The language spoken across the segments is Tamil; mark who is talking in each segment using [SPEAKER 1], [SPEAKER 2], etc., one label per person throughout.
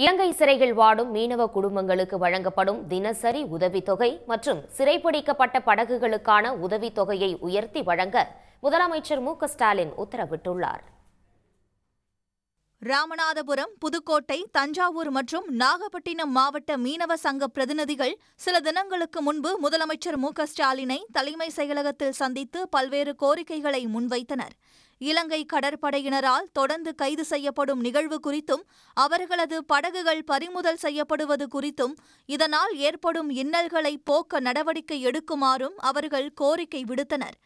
[SPEAKER 1] இலங்கை சிறையில் வாடும் மீனவ குடும்பங்களுக்கு வழங்கப்படும் தினசரி உதவித்தொகை மற்றும் சிறைப்பிடிக்கப்பட்ட படகுகளுக்கான உதவித்தொகையை உயர்த்தி வழங்க முதலமைச்சர் மு ஸ்டாலின் உத்தரவிட்டுள்ளார்
[SPEAKER 2] ராமநாதபுரம் புதுக்கோட்டை தஞ்சாவூர் மற்றும் நாகப்பட்டினம் மாவட்ட மீனவ சங்க பிரதிநிதிகள் சில தினங்களுக்கு முன்பு முதலமைச்சர் மு ஸ்டாலினை தலைமை செயலகத்தில் சந்தித்து பல்வேறு கோரிக்கைகளை முன்வைத்தனர் இலங்கை கடற்படையினரால் தொடர்ந்து கைது செய்யப்படும் நிகழ்வு குறித்தும் அவர்களது படகுகள் பறிமுதல் செய்யப்படுவது குறித்தும் இதனால் ஏற்படும் இன்னல்களை போக்க நடவடிக்கை எடுக்குமாறும் அவர்கள் கோரிக்கை விடுத்தனர்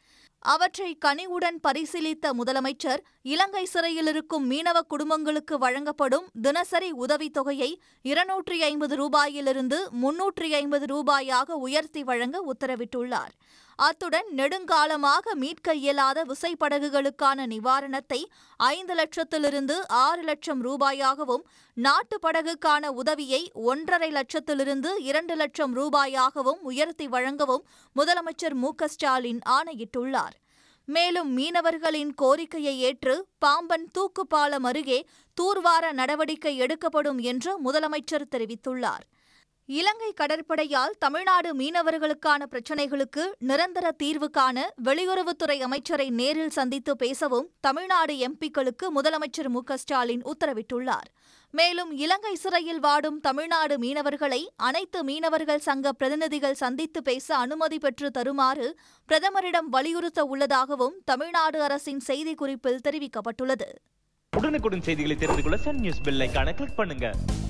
[SPEAKER 2] அவற்றை கனிவுடன் பரிசீலித்த முதலமைச்சர் இலங்கை சிறையில் இருக்கும் மீனவ குடும்பங்களுக்கு வழங்கப்படும் தினசரி உதவித் தொகையை இருநூற்றி ஐம்பது ரூபாயிலிருந்து முன்னூற்றி ஐம்பது ரூபாயாக உயர்த்தி வழங்க உத்தரவிட்டுள்ளார் அத்துடன் நெடுங்காலமாக மீட்க இயலாத விசைப்படகுகளுக்கான நிவாரணத்தை ஐந்து லட்சத்திலிருந்து ஆறு லட்சம் ரூபாயாகவும் நாட்டு படகுக்கான உதவியை ஒன்றரை லட்சத்திலிருந்து இரண்டு லட்சம் ரூபாயாகவும் உயர்த்தி வழங்கவும் முதலமைச்சர் மு ஸ்டாலின் ஆணையிட்டுள்ளார் மேலும் மீனவர்களின் கோரிக்கையை ஏற்று பாம்பன் தூக்குப்பாலம் அருகே தூர்வார நடவடிக்கை எடுக்கப்படும் என்று முதலமைச்சர் தெரிவித்துள்ளார் இலங்கை கடற்படையால் தமிழ்நாடு மீனவர்களுக்கான பிரச்சினைகளுக்கு நிரந்தர தீர்வு காண வெளியுறவுத்துறை அமைச்சரை நேரில் சந்தித்து பேசவும் தமிழ்நாடு எம்பிக்களுக்கு முதலமைச்சர் மு ஸ்டாலின் உத்தரவிட்டுள்ளார் மேலும் இலங்கை சிறையில் வாடும் தமிழ்நாடு மீனவர்களை அனைத்து மீனவர்கள் சங்க பிரதிநிதிகள் சந்தித்து பேச அனுமதி பெற்று தருமாறு பிரதமரிடம் வலியுறுத்த உள்ளதாகவும் தமிழ்நாடு அரசின் செய்திக்குறிப்பில் தெரிவிக்கப்பட்டுள்ளது
[SPEAKER 3] உடனுக்குடன் செய்திகளை தெரிந்து கொள்ள சன் நியூஸ் கிளிக் பண்ணுங்க